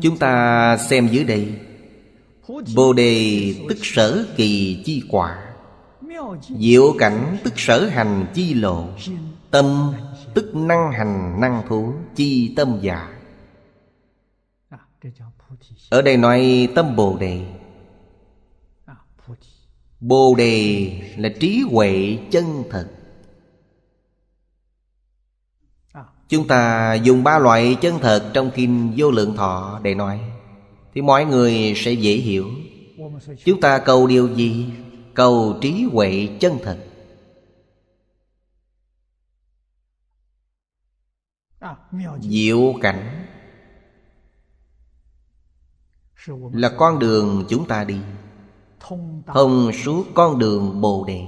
Chúng ta xem dưới đây Bồ đề tức sở kỳ chi quả Diệu cảnh tức sở hành chi lộ Tâm tức năng hành năng thú chi tâm giả à, Ở đây nói tâm Bồ đề à, Bồ đề là trí huệ chân thật Chúng ta dùng ba loại chân thật trong kinh vô lượng thọ để nói Thì mọi người sẽ dễ hiểu Chúng ta cầu điều gì? Cầu trí huệ chân thật Diệu cảnh Là con đường chúng ta đi Thông suốt con đường Bồ Đề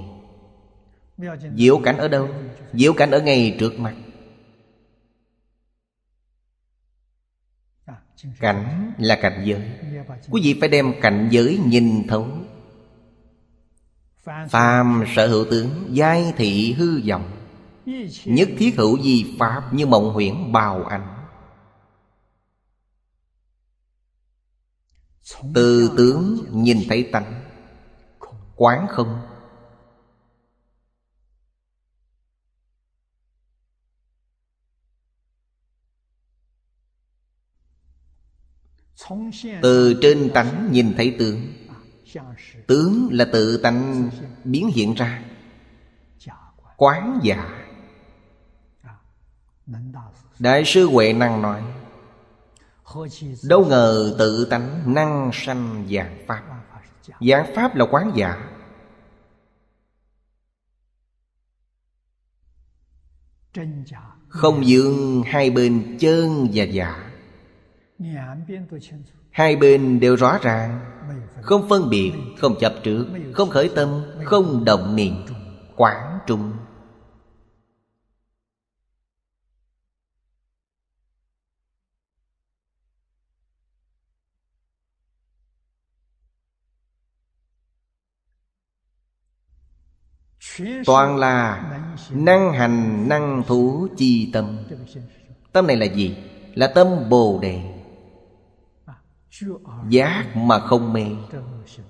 Diệu cảnh ở đâu? Diệu cảnh ở ngay trước mặt cảnh là cảnh giới quý vị phải đem cảnh giới nhìn thấu phàm sở hữu tướng giai thị hư vọng nhất thiết hữu di pháp như mộng huyễn bào ảnh từ tướng nhìn thấy tánh quán không từ trên tánh nhìn thấy tướng tướng là tự tánh biến hiện ra quán giả đại sư huệ năng nói đâu ngờ tự tánh năng sanh dạng pháp dạng pháp là quán giả không dương hai bên chân và giả dạ. Hai bên đều rõ ràng Không phân biệt, không chập trước Không khởi tâm, không động niệm Quảng trung Toàn là năng hành năng thủ chi tâm Tâm này là gì? Là tâm Bồ Đề giác mà không mê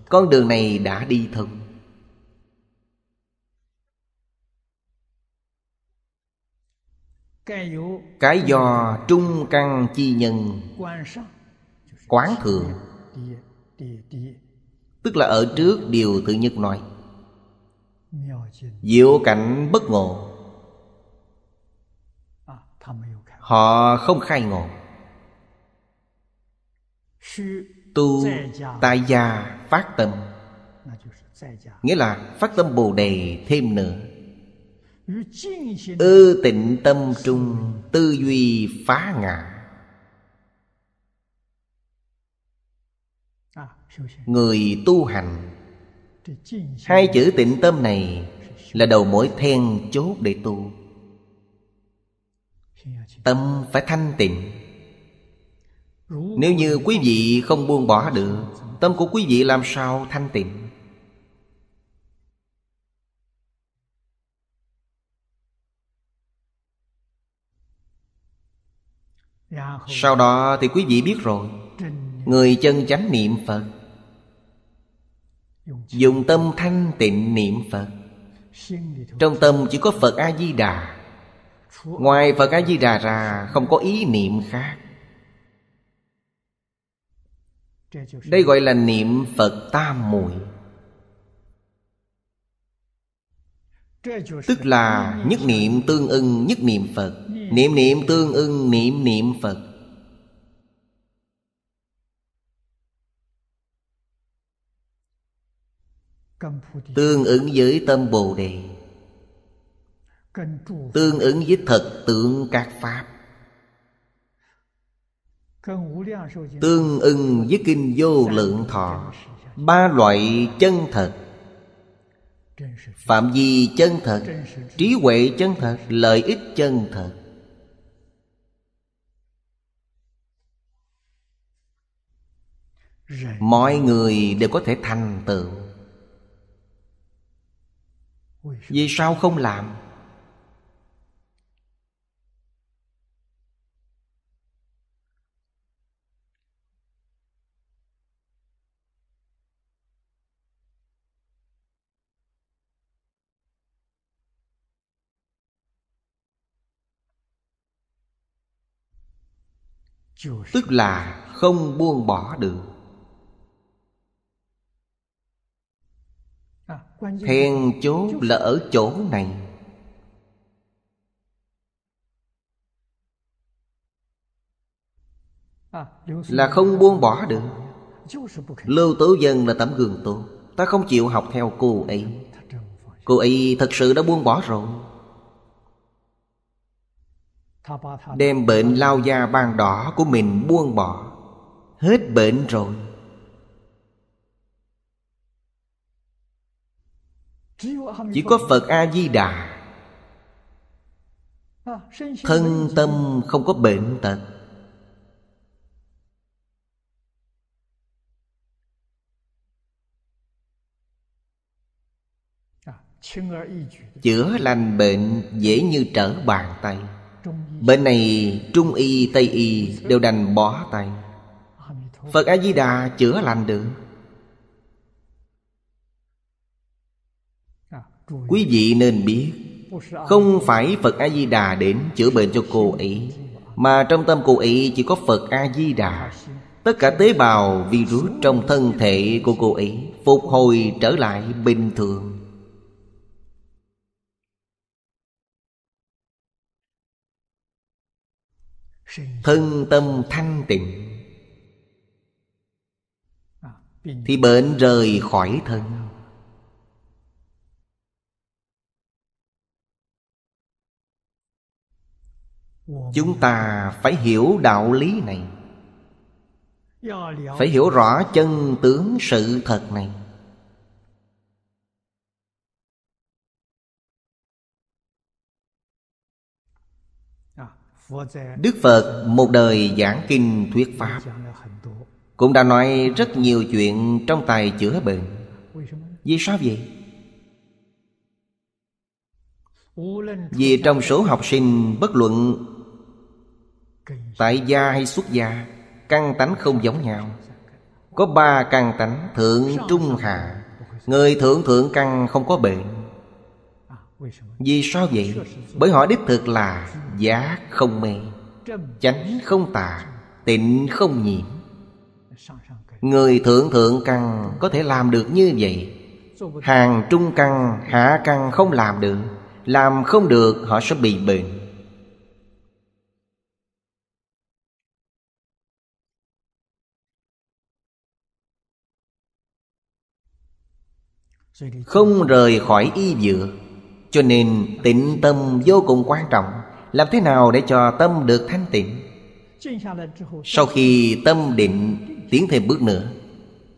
con đường này đã đi thông cái do trung căn chi nhân quán thường tức là ở trước điều thứ nhất nói diệu cảnh bất ngộ họ không khai ngộ tu tại gia phát tâm nghĩa là phát tâm bồ đề thêm nữa ư tịnh tâm trung tư duy phá ngã người tu hành hai chữ tịnh tâm này là đầu mỗi then chốt để tu tâm phải thanh tịnh nếu như quý vị không buông bỏ được Tâm của quý vị làm sao thanh tịnh Sau đó thì quý vị biết rồi Người chân chánh niệm Phật Dùng tâm thanh tịnh niệm Phật Trong tâm chỉ có Phật A-di-đà Ngoài Phật A-di-đà ra Không có ý niệm khác đây gọi là niệm phật tam muội tức là nhất niệm tương ưng nhất niệm phật niệm niệm tương ưng niệm niệm phật tương ứng với tâm bồ đề tương ứng với thật tượng các pháp Tương ưng với kinh vô lượng thọ Ba loại chân thật Phạm vi chân thật Trí huệ chân thật Lợi ích chân thật Mọi người đều có thể thành tựu Vì sao không làm tức là không buông bỏ được then chốt là ở chỗ này là không buông bỏ được lưu tố dân là tấm gương tốt ta không chịu học theo cô ấy cô ấy thật sự đã buông bỏ rồi Đem bệnh lao da ban đỏ của mình buông bỏ Hết bệnh rồi Chỉ có Phật A-di-đà Thân tâm không có bệnh tật Chữa lành bệnh dễ như trở bàn tay Bệnh này Trung y, Tây y đều đành bỏ tay Phật A-di-đà chữa lành được Quý vị nên biết Không phải Phật A-di-đà đến chữa bệnh cho cô ấy Mà trong tâm cô ấy chỉ có Phật A-di-đà Tất cả tế bào virus trong thân thể của cô ấy Phục hồi trở lại bình thường thân tâm thanh tịnh thì bệnh rời khỏi thân chúng ta phải hiểu đạo lý này phải hiểu rõ chân tướng sự thật này Đức Phật một đời giảng kinh thuyết Pháp Cũng đã nói rất nhiều chuyện trong tài chữa bệnh Vì sao vậy? Vì trong số học sinh bất luận Tại gia hay xuất gia Căn tánh không giống nhau Có ba căn tánh Thượng, Trung, Hạ Người thượng thượng căn không có bệnh vì sao vậy? Bởi họ đích thực là giá không mê Chánh không tà Tịnh không nhiễm Người thượng thượng căn có thể làm được như vậy Hàng trung căn, hạ căn không làm được Làm không được họ sẽ bị bệnh Không rời khỏi y dựa cho nên tịnh tâm vô cùng quan trọng Làm thế nào để cho tâm được thanh tịnh Sau khi tâm định tiến thêm bước nữa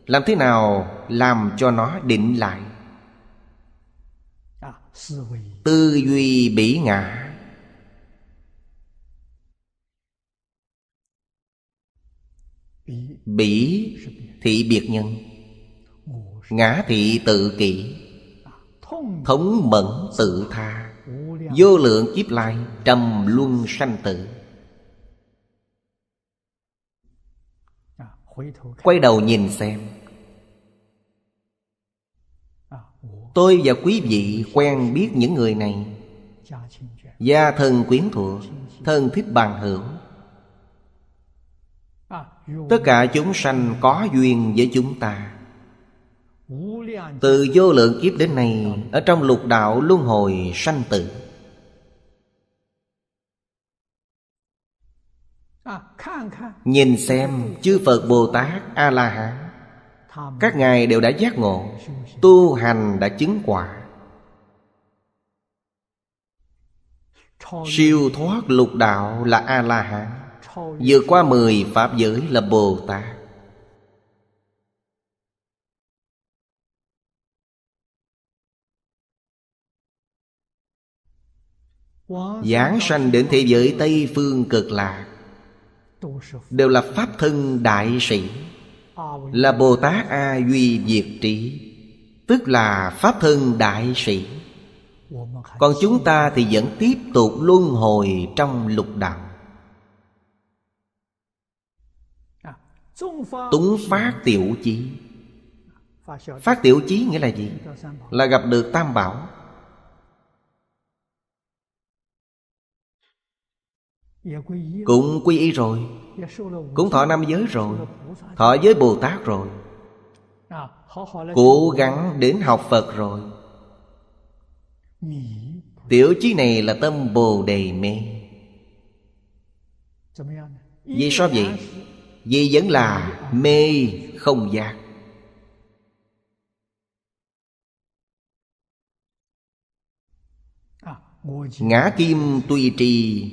Làm thế nào làm cho nó định lại Tư duy bỉ ngã Bỉ thị biệt nhân Ngã thị tự kỷ Thống mẫn tự tha Vô lượng kiếp lai Trầm luân sanh tử Quay đầu nhìn xem Tôi và quý vị quen biết những người này Gia thân quyến thuộc Thân thích bằng hữu Tất cả chúng sanh có duyên với chúng ta từ vô lượng kiếp đến nay Ở trong lục đạo luân hồi sanh tử Nhìn xem chư Phật Bồ Tát A-la-hán Các ngài đều đã giác ngộ Tu hành đã chứng quả Siêu thoát lục đạo là A-la-hán Vượt qua mười Pháp giới là Bồ Tát Giảng sanh đến thế giới Tây Phương cực lạc Đều là Pháp thân đại sĩ Là Bồ Tát A Duy Diệt Trí Tức là Pháp thân đại sĩ Còn chúng ta thì vẫn tiếp tục luân hồi trong lục đạo Túng phát tiểu chí Phát tiểu chí nghĩa là gì? Là gặp được tam bảo cũng quy y rồi cũng thọ năm giới rồi thọ giới bồ tát rồi cố gắng đến học phật rồi tiểu chí này là tâm bồ đề mê vì sao vậy vì vẫn là mê không giác ngã kim tuy trì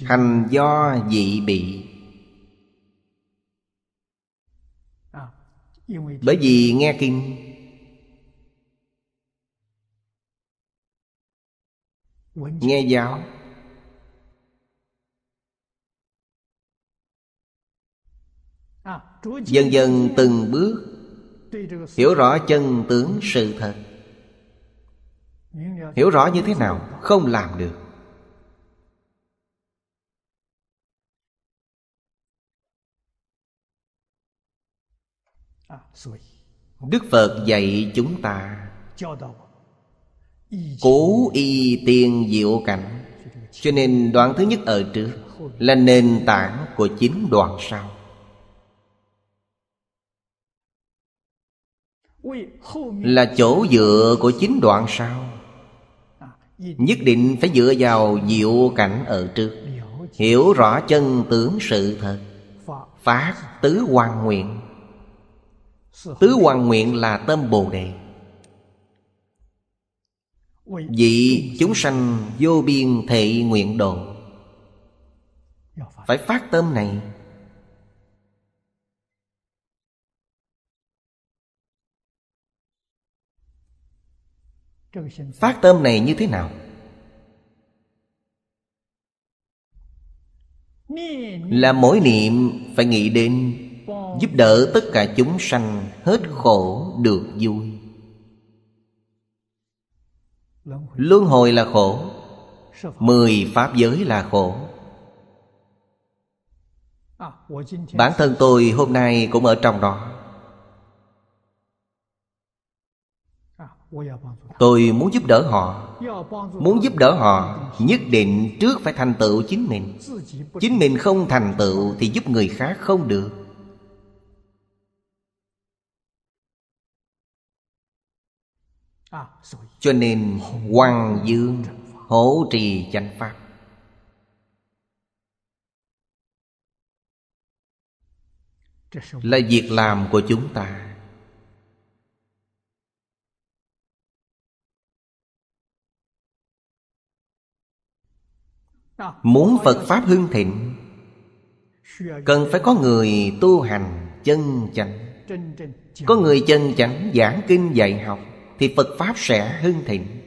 hành do dị bị à, bởi vì nghe kinh nghe giáo à, dần dần từng bước hiểu rõ chân tướng sự thật hiểu rõ như thế nào không làm được Đức Phật dạy chúng ta Cố y tiên diệu cảnh Cho nên đoạn thứ nhất ở trước Là nền tảng của chính đoạn sau Là chỗ dựa của chính đoạn sau Nhất định phải dựa vào diệu cảnh ở trước Hiểu rõ chân tướng sự thật Phát tứ quan nguyện Tứ hoàng nguyện là tâm Bồ Đề vì chúng sanh vô biên thệ nguyện độ dạ, Phải phát tâm này Phát tâm này như thế nào? Là mỗi niệm phải nghĩ đến giúp đỡ tất cả chúng sanh hết khổ được vui luân hồi là khổ mười pháp giới là khổ bản thân tôi hôm nay cũng ở trong đó tôi muốn giúp đỡ họ muốn giúp đỡ họ nhất định trước phải thành tựu chính mình chính mình không thành tựu thì giúp người khác không được À, cho nên hoàng dương hỗ trì chánh pháp là việc làm của chúng ta à, muốn phật pháp hưng thịnh cần phải có người tu hành chân chánh có người chân chánh giảng kinh dạy học thì phật pháp sẽ hưng thịnh